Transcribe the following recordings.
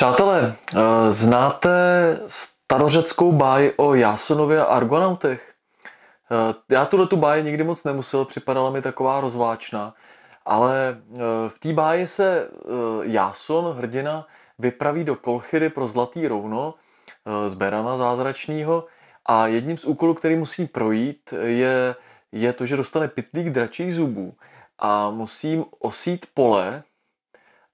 Přátelé, eh, znáte starořeckou báji o Jásonově a Argonautech? Eh, já tuhle tu báji nikdy moc nemusel, připadala mi taková rozváčná, ale eh, v té báji se Jáson, hrdina, vypraví do Kolchyry pro Zlatý rovno z Berana zázračného a jedním z úkolů, který musí projít, je, je to, že dostane pitlík dračích zubů a musím osít pole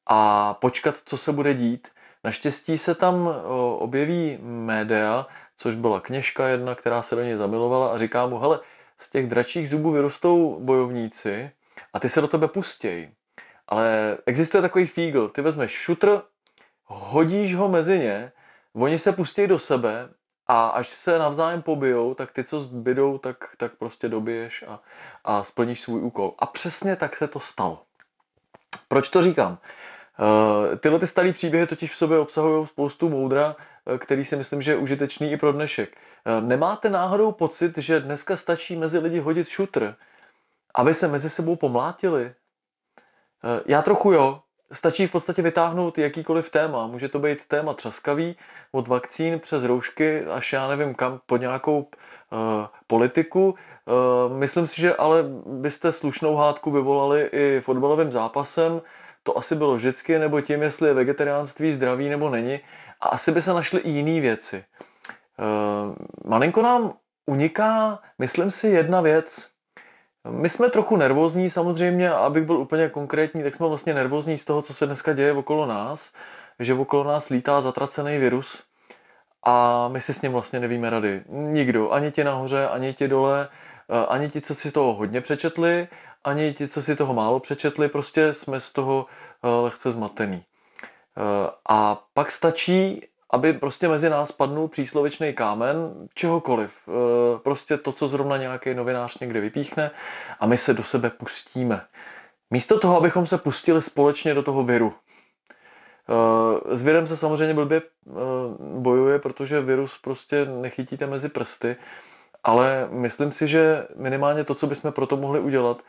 a počkat, co se bude dít. Naštěstí se tam e, objeví média, což byla kněžka jedna, která se do něj zamilovala a říká mu, hele, z těch dračích zubů vyrostou bojovníci a ty se do tebe pustějí. Ale existuje takový fígl, ty vezmeš šutr, hodíš ho mezi ně, oni se pustí do sebe a až se navzájem pobijou, tak ty, co zbydou, tak, tak prostě dobiješ a, a splníš svůj úkol. A přesně tak se to stalo. Proč to říkám? Eh, tyhle ty staré příběhy totiž v sobě obsahují spoustu moudra, eh, který si myslím, že je užitečný i pro dnešek. Eh, nemáte náhodou pocit, že dneska stačí mezi lidi hodit šutr, aby se mezi sebou pomlátili? Já trochu jo. Stačí v podstatě vytáhnout jakýkoliv téma. Může to být téma třaskavý, od vakcín přes roušky až já nevím kam, pod nějakou uh, politiku. Uh, myslím si, že ale byste slušnou hádku vyvolali i fotbalovým zápasem. Uh, to asi bylo vždycky, nebo tím, jestli je vegetariánství zdravý nebo není. A asi by se našly i jiné věci. E, malinko nám uniká, myslím si, jedna věc. My jsme trochu nervózní samozřejmě, abych byl úplně konkrétní, tak jsme vlastně nervózní z toho, co se dneska děje okolo nás, že okolo nás lítá zatracený virus a my si s ním vlastně nevíme rady. Nikdo, ani ti nahoře, ani ti dole, eh, ani ti, co si toho hodně přečetli, ani ti, co si toho málo přečetli, prostě jsme z toho eh, lehce zmatený. Eh, a pak stačí, aby prostě mezi nás padnul příslovečný kámen čehokoliv. Eh, prostě to, co zrovna nějaký novinář někde vypíchne a my se do sebe pustíme. Místo toho, abychom se pustili společně do toho viru. S virem se samozřejmě blbě bojuje, protože virus prostě nechytíte mezi prsty, ale myslím si, že minimálně to, co bychom pro to mohli udělat,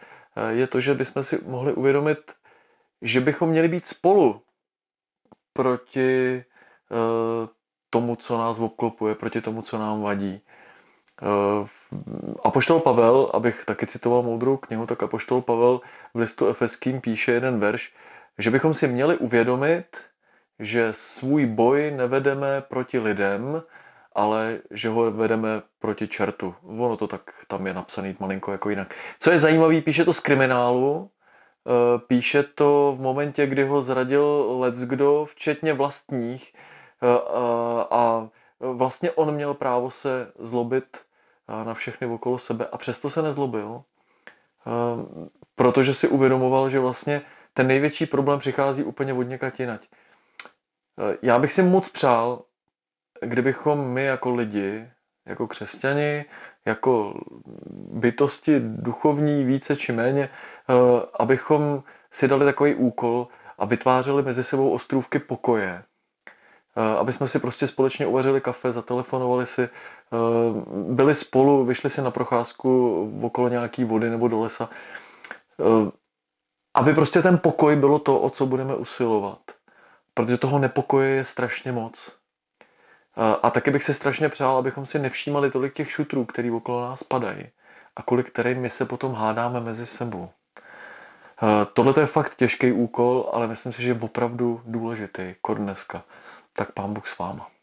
je to, že bychom si mohli uvědomit, že bychom měli být spolu proti eh, tomu, co nás obklopuje, proti tomu, co nám vadí. Eh, Apoštol Pavel, abych taky citoval moudrou knihu, tak Apoštol Pavel v listu efeským píše jeden verš, že bychom si měli uvědomit, že svůj boj nevedeme proti lidem, ale že ho vedeme proti čertu. Ono to tak tam je napsané malinko jako jinak. Co je zajímavé, píše to z kriminálu, eh, píše to v momentě, kdy ho zradil leckdo, včetně vlastních eh, eh, a vlastně on měl právo se zlobit na všechny okolo sebe a přesto se nezlobil, protože si uvědomoval, že vlastně ten největší problém přichází úplně od někať jinať. Já bych si moc přál, kdybychom my jako lidi, jako křesťani, jako bytosti duchovní více či méně, eh, abychom si dali takový úkol a vytvářeli mezi sebou ostrůvky pokoje. Eh, aby jsme si prostě společně uvařili kafe, zatelefonovali si, eh, byli spolu, vyšli si na procházku okolo nějaký vody nebo do lesa. Aby prostě ten pokoj bylo to, o co budeme usilovat. Protože toho nepokoje je strašně moc. A taky bych si strašně přál, abychom si nevšímali tolik těch šutrů, který okolo nás padají a kvůli kterým my se potom hádáme mezi sebou. Tohle je fakt těžký úkol, ale myslím si, že je opravdu důležitý, kor dneska. Tak pán Bůh s váma.